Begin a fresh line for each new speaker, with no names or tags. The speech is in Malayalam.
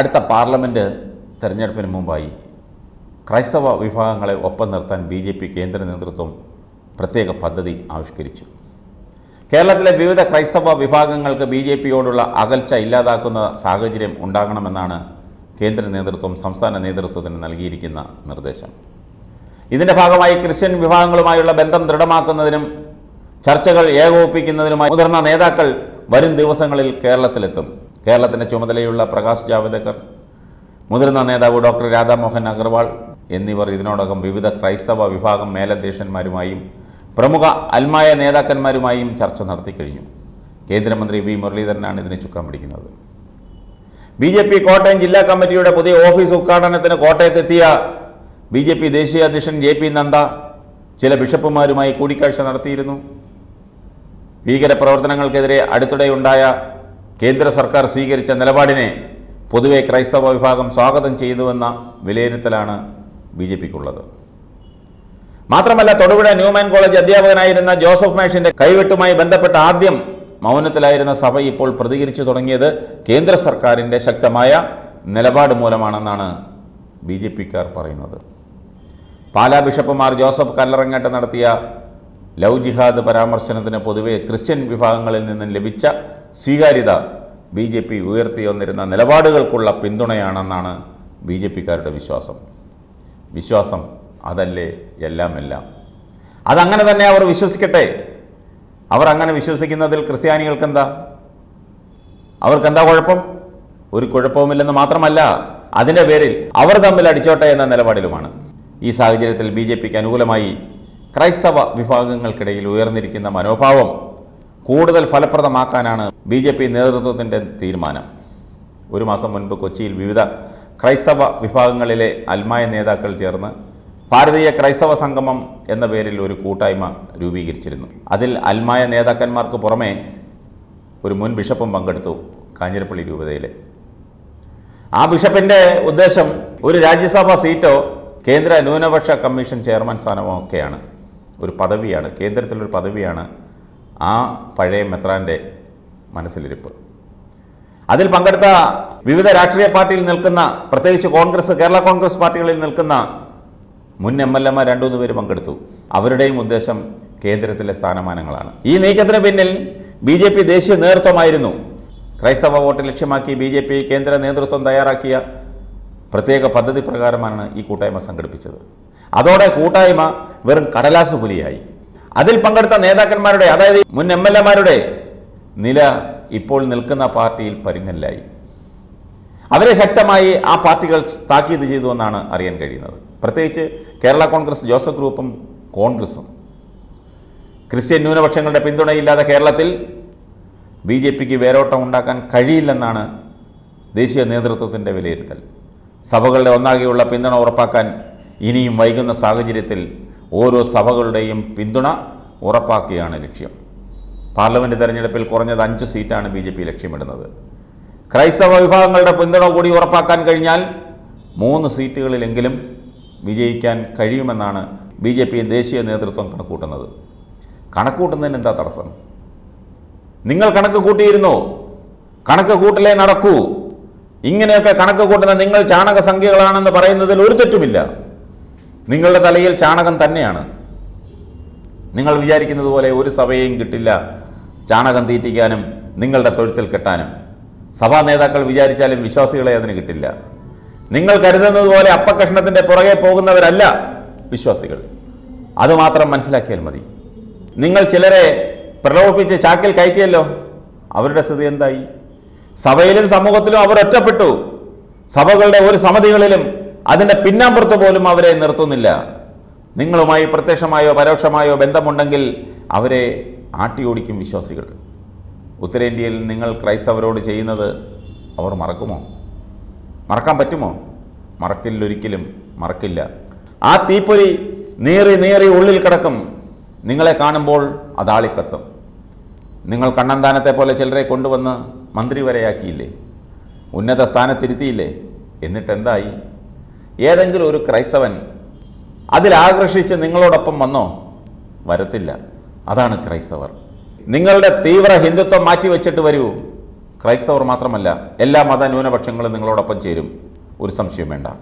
അടുത്ത പാർലമെൻറ്റ് തെരഞ്ഞെടുപ്പിന് മുമ്പായി ക്രൈസ്തവ വിഭാഗങ്ങളെ ഒപ്പം നിർത്താൻ ബി ജെ പി കേന്ദ്ര നേതൃത്വം പ്രത്യേക പദ്ധതി ആവിഷ്കരിച്ചു കേരളത്തിലെ വിവിധ ക്രൈസ്തവ വിഭാഗങ്ങൾക്ക് ബി ജെ പിയോടുള്ള അകൽച്ച ഇല്ലാതാക്കുന്ന സാഹചര്യം ഉണ്ടാകണമെന്നാണ് കേന്ദ്ര നേതൃത്വം സംസ്ഥാന നേതൃത്വത്തിന് നൽകിയിരിക്കുന്ന നിർദ്ദേശം ഇതിൻ്റെ ഭാഗമായി ക്രിസ്ത്യൻ വിഭാഗങ്ങളുമായുള്ള ബന്ധം ദൃഢമാക്കുന്നതിനും ചർച്ചകൾ ഏകോപിപ്പിക്കുന്നതിനുമായി മുതിർന്ന നേതാക്കൾ വരും ദിവസങ്ങളിൽ കേരളത്തിലെത്തും കേരളത്തിൻ്റെ ചുമതലയുള്ള പ്രകാശ് ജാവദേക്കർ മുതിർന്ന നേതാവ് ഡോക്ടർ രാധാമോഹൻ അഗർവാൾ എന്നിവർ ഇതിനോടകം വിവിധ ക്രൈസ്തവ വിഭാഗം മേലധ്യക്ഷന്മാരുമായും പ്രമുഖ അൽമായ നേതാക്കന്മാരുമായും ചർച്ച നടത്തി കഴിഞ്ഞു കേന്ദ്രമന്ത്രി വി മുരളീധരനാണ് ഇതിന് ചുക്കാൻ പിടിക്കുന്നത് ബി ജെ പി കോട്ടയം ജില്ലാ കമ്മിറ്റിയുടെ പുതിയ ഓഫീസ് ഉദ്ഘാടനത്തിന് കോട്ടയത്തെത്തിയ ബി ജെ പി ദേശീയ അധ്യക്ഷൻ ജെ പി നന്ദ ചില ബിഷപ്പുമാരുമായി കൂടിക്കാഴ്ച നടത്തിയിരുന്നു ഭീകരപ്രവർത്തനങ്ങൾക്കെതിരെ അടുത്തിടെയുണ്ടായ കേന്ദ്ര സർക്കാർ സ്വീകരിച്ച നിലപാടിനെ പൊതുവെ ക്രൈസ്തവ വിഭാഗം സ്വാഗതം ചെയ്തുവെന്ന വിലയിരുത്തലാണ് ബി ജെ പിക്കുള്ളത് മാത്രമല്ല തൊടുപുഴ ന്യൂമാൻ കോളേജ് അധ്യാപകനായിരുന്ന ജോസഫ് മേഷിന്റെ കൈവെട്ടുമായി ബന്ധപ്പെട്ട ആദ്യം മൗനത്തിലായിരുന്ന സഭ ഇപ്പോൾ പ്രതികരിച്ചു തുടങ്ങിയത് കേന്ദ്ര സർക്കാരിൻ്റെ ശക്തമായ നിലപാട് മൂലമാണെന്നാണ് ബി ജെ പിക്കാർ പറയുന്നത് പാലാ ബിഷപ്പുമാർ ജോസഫ് കല്ലറങ്ങാട്ട് നടത്തിയ ലൗ ജിഹാദ് പരാമർശനത്തിന് പൊതുവെ ക്രിസ്ത്യൻ വിഭാഗങ്ങളിൽ നിന്നും ലഭിച്ച സ്വീകാര്യത ബി ജെ പി ഉയർത്തി വന്നിരുന്ന നിലപാടുകൾക്കുള്ള പിന്തുണയാണെന്നാണ് ബി ജെ പിക്കാരുടെ വിശ്വാസം വിശ്വാസം അതല്ലേ എല്ലാം എല്ലാം അതങ്ങനെ തന്നെ അവർ വിശ്വസിക്കട്ടെ അവർ അങ്ങനെ വിശ്വസിക്കുന്നതിൽ ക്രിസ്ത്യാനികൾക്ക് എന്താ കുഴപ്പം ഒരു കുഴപ്പവുമില്ലെന്ന് മാത്രമല്ല അതിൻ്റെ പേരിൽ അവർ തമ്മിൽ അടിച്ചോട്ടെ എന്ന നിലപാടിലുമാണ് ഈ സാഹചര്യത്തിൽ ബി ജെ പിക്ക് അനുകൂലമായി ക്രൈസ്തവ വിഭാഗങ്ങൾക്കിടയിൽ ഉയർന്നിരിക്കുന്ന മനോഭാവം കൂടുതൽ ഫലപ്രദമാക്കാനാണ് ബി ജെ പി നേതൃത്വത്തിൻ്റെ തീരുമാനം ഒരു മാസം മുൻപ് കൊച്ചിയിൽ വിവിധ ക്രൈസ്തവ വിഭാഗങ്ങളിലെ അൽമായ നേതാക്കൾ ചേർന്ന് ഭാരതീയ ക്രൈസ്തവ സംഗമം എന്ന പേരിൽ ഒരു കൂട്ടായ്മ രൂപീകരിച്ചിരുന്നു അതിൽ അൽമായ നേതാക്കന്മാർക്ക് പുറമെ ഒരു മുൻ ബിഷപ്പും പങ്കെടുത്തു കാഞ്ഞിരപ്പള്ളി രൂപതയിലെ ആ ബിഷപ്പിൻ്റെ ഉദ്ദേശം ഒരു രാജ്യസഭാ സീറ്റോ കേന്ദ്ര ന്യൂനപക്ഷ കമ്മീഷൻ ചെയർമാൻ സ്ഥാനമോ ഒക്കെയാണ് ഒരു പദവിയാണ് കേന്ദ്രത്തിലൊരു പദവിയാണ് ആ പഴയ മെത്രാൻ്റെ മനസ്സിലിരിപ്പ് അതിൽ പങ്കെടുത്ത വിവിധ രാഷ്ട്രീയ പാർട്ടിയിൽ നിൽക്കുന്ന പ്രത്യേകിച്ച് കോൺഗ്രസ് കേരള കോൺഗ്രസ് പാർട്ടികളിൽ നിൽക്കുന്ന മുൻ എം എൽ എമാർ രണ്ടുമൂന്ന് പേര് പങ്കെടുത്തു അവരുടെയും ഉദ്ദേശം കേന്ദ്രത്തിലെ സ്ഥാനമാനങ്ങളാണ് ഈ നീക്കത്തിന് പിന്നിൽ ബി ജെ പി ദേശീയ നേതൃത്വമായിരുന്നു ക്രൈസ്തവ വോട്ട് ലക്ഷ്യമാക്കി ബി ജെ പി കേന്ദ്ര നേതൃത്വം തയ്യാറാക്കിയ പ്രത്യേക പദ്ധതി പ്രകാരമാണ് ഈ കൂട്ടായ്മ സംഘടിപ്പിച്ചത് അതോടെ കൂട്ടായ്മ വെറും കടലാസ് പുലിയായി അതിൽ പങ്കെടുത്ത നേതാക്കന്മാരുടെ അതായത് മുൻ എം എൽ എമാരുടെ നില ഇപ്പോൾ നിൽക്കുന്ന പാർട്ടിയിൽ പരിങ്ങല്ലായി അവരെ ശക്തമായി ആ പാർട്ടികൾ താക്കീത് ചെയ്തു എന്നാണ് അറിയാൻ കഴിയുന്നത് പ്രത്യേകിച്ച് കേരള കോൺഗ്രസ് ജോസഫ് ഗ്രൂപ്പും കോൺഗ്രസും ക്രിസ്ത്യൻ ന്യൂനപക്ഷങ്ങളുടെ പിന്തുണയില്ലാതെ കേരളത്തിൽ ബി ജെ പിക്ക് വേരോട്ടം ഉണ്ടാക്കാൻ കഴിയില്ലെന്നാണ് ദേശീയ നേതൃത്വത്തിൻ്റെ വിലയിരുത്തൽ സഭകളുടെ ഒന്നാകെയുള്ള പിന്തുണ ഉറപ്പാക്കാൻ ഇനിയും വൈകുന്ന സാഹചര്യത്തിൽ ഓരോ സഭകളുടെയും പിന്തുണ ഉറപ്പാക്കുകയാണ് ലക്ഷ്യം പാർലമെൻറ്റ് തെരഞ്ഞെടുപ്പിൽ കുറഞ്ഞത് അഞ്ച് സീറ്റാണ് ബി ജെ പി ലക്ഷ്യമിടുന്നത് ക്രൈസ്തവ വിഭാഗങ്ങളുടെ പിന്തുണ കൂടി ഉറപ്പാക്കാൻ കഴിഞ്ഞാൽ മൂന്ന് സീറ്റുകളിലെങ്കിലും വിജയിക്കാൻ കഴിയുമെന്നാണ് ബി ജെ പി ദേശീയ നേതൃത്വം കണക്കൂട്ടുന്നത് കണക്കൂട്ടുന്നതിന് എന്താ തടസ്സം നിങ്ങൾ കണക്ക് കൂട്ടിയിരുന്നോ കണക്ക് കൂട്ടലേ നടക്കൂ ഇങ്ങനെയൊക്കെ കണക്ക് കൂട്ടുന്ന നിങ്ങൾ ചാണക സംഖ്യകളാണെന്ന് പറയുന്നതിൽ ഒരു തെറ്റുമില്ല നിങ്ങളുടെ തലയിൽ ചാണകം തന്നെയാണ് നിങ്ങൾ വിചാരിക്കുന്നത് പോലെ ഒരു സഭയെയും കിട്ടില്ല ചാണകം തീറ്റിക്കാനും നിങ്ങളുടെ തൊഴുത്തിൽ കെട്ടാനും സഭാ നേതാക്കൾ വിചാരിച്ചാലും വിശ്വാസികളെ അതിന് കിട്ടില്ല നിങ്ങൾ കരുതുന്നത് പോലെ അപ്പകഷ്ണത്തിൻ്റെ പുറകെ പോകുന്നവരല്ല വിശ്വാസികൾ അതുമാത്രം മനസ്സിലാക്കിയാൽ മതി നിങ്ങൾ ചിലരെ പ്രലോഭിപ്പിച്ച് ചാക്കിൽ കയറ്റിയല്ലോ അവരുടെ സ്ഥിതി എന്തായി സഭയിലും സമൂഹത്തിലും അവർ ഒറ്റപ്പെട്ടു സഭകളുടെ ഒരു സമിതികളിലും അതിൻ്റെ പിന്നാമ്പുറത്ത് പോലും അവരെ നിർത്തുന്നില്ല നിങ്ങളുമായി പ്രത്യക്ഷമായോ പരോക്ഷമായോ ബന്ധമുണ്ടെങ്കിൽ അവരെ ആട്ടിയോടിക്കും വിശ്വാസികൾ ഉത്തരേന്ത്യയിൽ നിങ്ങൾ ക്രൈസ്തവരോട് ചെയ്യുന്നത് അവർ മറക്കുമോ മറക്കാൻ പറ്റുമോ മറക്കില്ലൊരിക്കലും മറക്കില്ല ആ തീപ്പൊരി നീറി നീറി ഉള്ളിൽ കിടക്കും നിങ്ങളെ കാണുമ്പോൾ അതാളിക്കത്തും നിങ്ങൾ കണ്ണന്താനത്തെ പോലെ ചിലരെ കൊണ്ടുവന്ന് മന്ത്രി വരെയാക്കിയില്ലേ ഉന്നത സ്ഥാനത്തിരുത്തിയില്ലേ എന്നിട്ടെന്തായി ഏതെങ്കിലും ഒരു ക്രൈസ്തവൻ അതിലാകർഷിച്ച് നിങ്ങളോടൊപ്പം വന്നോ വരത്തില്ല അതാണ് ക്രൈസ്തവർ നിങ്ങളുടെ തീവ്ര ഹിന്ദുത്വം മാറ്റിവെച്ചിട്ട് വരൂ ക്രൈസ്തവർ മാത്രമല്ല എല്ലാ മത ന്യൂനപക്ഷങ്ങളും നിങ്ങളോടൊപ്പം ചേരും ഒരു സംശയം വേണ്ട